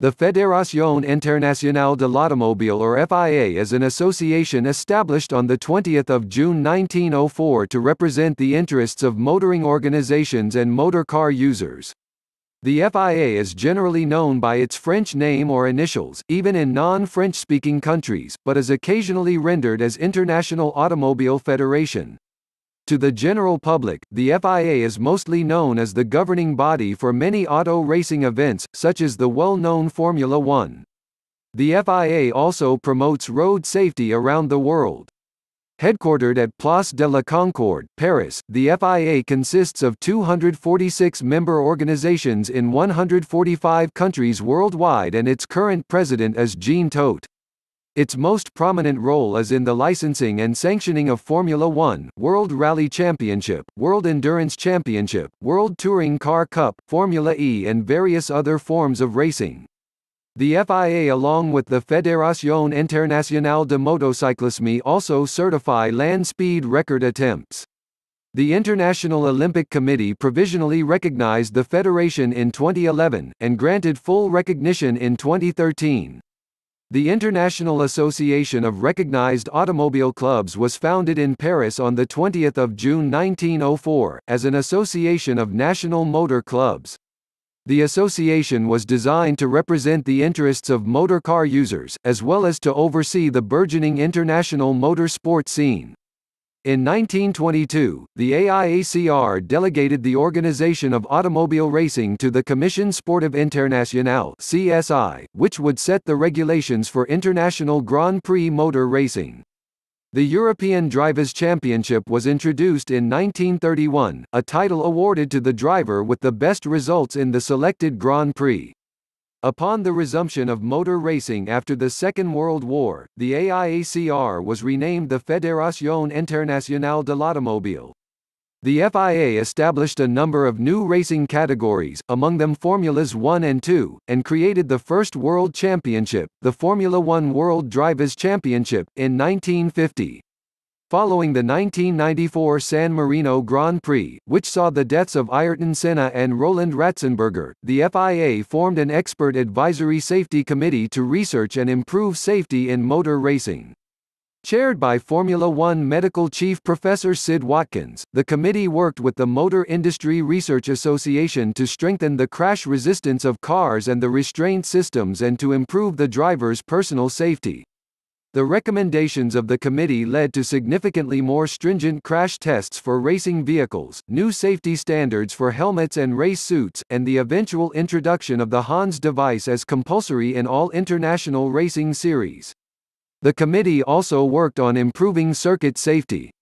The Fédération Internationale de l'Automobile or FIA is an association established on 20 June 1904 to represent the interests of motoring organizations and motor car users. The FIA is generally known by its French name or initials, even in non-French-speaking countries, but is occasionally rendered as International Automobile Federation. To the general public, the FIA is mostly known as the governing body for many auto racing events, such as the well-known Formula One. The FIA also promotes road safety around the world. Headquartered at Place de la Concorde, Paris, the FIA consists of 246 member organizations in 145 countries worldwide and its current president is Jean Todt. Its most prominent role is in the licensing and sanctioning of Formula One, World Rally Championship, World Endurance Championship, World Touring Car Cup, Formula E and various other forms of racing. The FIA along with the Fédération Internationale de Motocyclisme also certify land speed record attempts. The International Olympic Committee provisionally recognized the federation in 2011, and granted full recognition in 2013. The International Association of Recognized Automobile Clubs was founded in Paris on 20 June 1904, as an association of national motor clubs. The association was designed to represent the interests of motor car users, as well as to oversee the burgeoning international motor sport scene. In 1922, the AIACR delegated the organization of automobile racing to the Commission Sportive Internationale (CSI), which would set the regulations for international Grand Prix motor racing. The European Drivers' Championship was introduced in 1931, a title awarded to the driver with the best results in the selected Grand Prix. Upon the resumption of motor racing after the Second World War, the AIACR was renamed the Fédération Internationale de l'Automobile. The FIA established a number of new racing categories, among them Formulas 1 and 2, and created the first World Championship, the Formula One World Drivers' Championship, in 1950 following the 1994 San Marino Grand Prix, which saw the deaths of Ayrton Senna and Roland Ratzenberger, the FIA formed an expert advisory safety committee to research and improve safety in motor racing. Chaired by Formula One medical chief Professor Sid Watkins, the committee worked with the Motor Industry Research Association to strengthen the crash resistance of cars and the restraint systems and to improve the driver's personal safety. The recommendations of the committee led to significantly more stringent crash tests for racing vehicles, new safety standards for helmets and race suits, and the eventual introduction of the Hans device as compulsory in all international racing series. The committee also worked on improving circuit safety.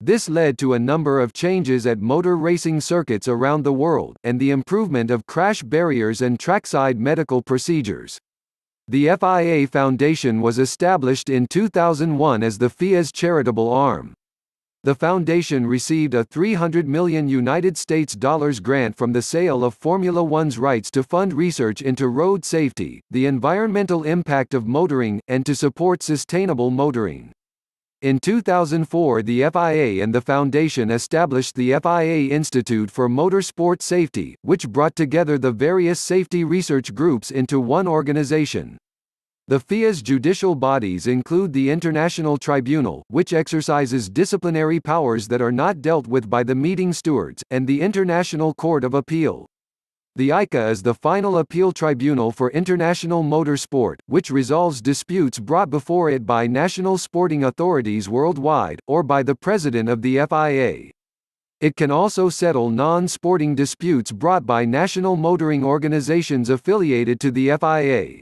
This led to a number of changes at motor racing circuits around the world, and the improvement of crash barriers and trackside medical procedures. The FIA Foundation was established in 2001 as the FIA's charitable arm. The foundation received a 300 million United States dollars grant from the sale of Formula 1's rights to fund research into road safety, the environmental impact of motoring, and to support sustainable motoring. In 2004 the FIA and the Foundation established the FIA Institute for Motorsport Safety, which brought together the various safety research groups into one organization. The FIA's judicial bodies include the International Tribunal, which exercises disciplinary powers that are not dealt with by the meeting stewards, and the International Court of Appeal. The ICA is the final appeal tribunal for international motorsport, which resolves disputes brought before it by national sporting authorities worldwide, or by the president of the FIA. It can also settle non-sporting disputes brought by national motoring organizations affiliated to the FIA.